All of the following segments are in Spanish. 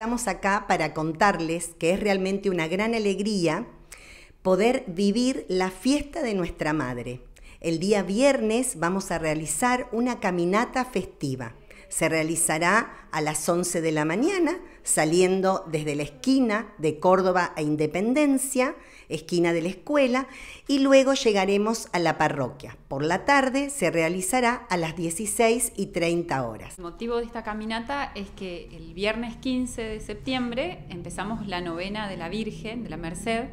Estamos acá para contarles que es realmente una gran alegría poder vivir la fiesta de nuestra madre. El día viernes vamos a realizar una caminata festiva se realizará a las 11 de la mañana, saliendo desde la esquina de Córdoba a Independencia, esquina de la escuela, y luego llegaremos a la parroquia. Por la tarde se realizará a las 16 y 30 horas. El motivo de esta caminata es que el viernes 15 de septiembre empezamos la novena de la Virgen, de la Merced,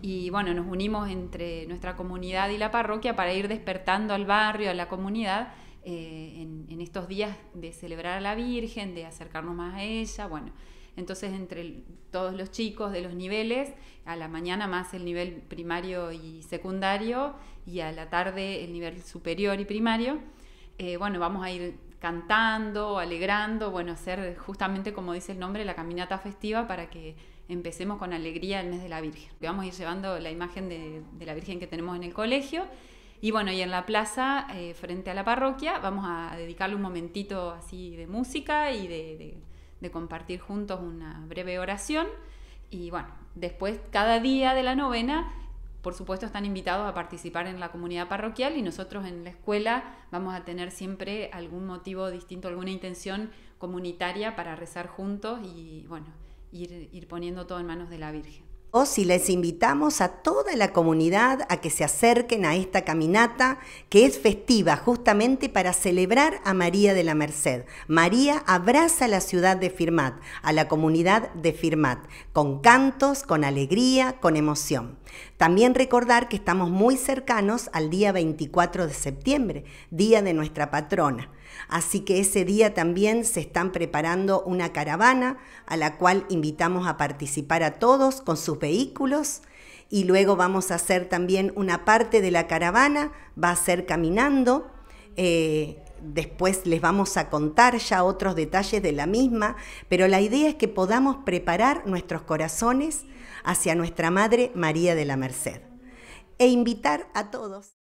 y bueno, nos unimos entre nuestra comunidad y la parroquia para ir despertando al barrio, a la comunidad eh, en, estos días de celebrar a la Virgen, de acercarnos más a ella, bueno. Entonces, entre todos los chicos de los niveles, a la mañana más el nivel primario y secundario, y a la tarde el nivel superior y primario, eh, bueno, vamos a ir cantando, alegrando, bueno, hacer justamente como dice el nombre, la caminata festiva para que empecemos con alegría el mes de la Virgen. Vamos a ir llevando la imagen de la Virgen que tenemos en el colegio y bueno, y en la plaza, eh, frente a la parroquia, vamos a dedicarle un momentito así de música y de, compartir juntos una breve oración. Y bueno, después cada día de la novena por supuesto están invitados a participar en la comunidad parroquial y nosotros en la escuela vamos a tener siempre algún motivo distinto, alguna intención comunitaria para rezar juntos y bueno, ir poniendo todo en manos de la Virgen y les invitamos a toda la comunidad a que se acerquen a esta caminata que es festiva justamente para celebrar a María de la Merced. María abraza a la ciudad de Firmat, a la comunidad de Firmat, con cantos, con alegría, con emoción. También recordar que estamos muy cercanos al día 24 de septiembre, día de nuestra patrona. Así que ese día también se están preparando una caravana a la cual invitamos a participar a todos con sus vehículos y luego vamos a hacer también una parte de la caravana, va a ser caminando. Eh, después les vamos a contar ya otros detalles de la misma, pero la idea es que podamos preparar nuestros corazones hacia nuestra Madre María de la Merced e invitar a todos.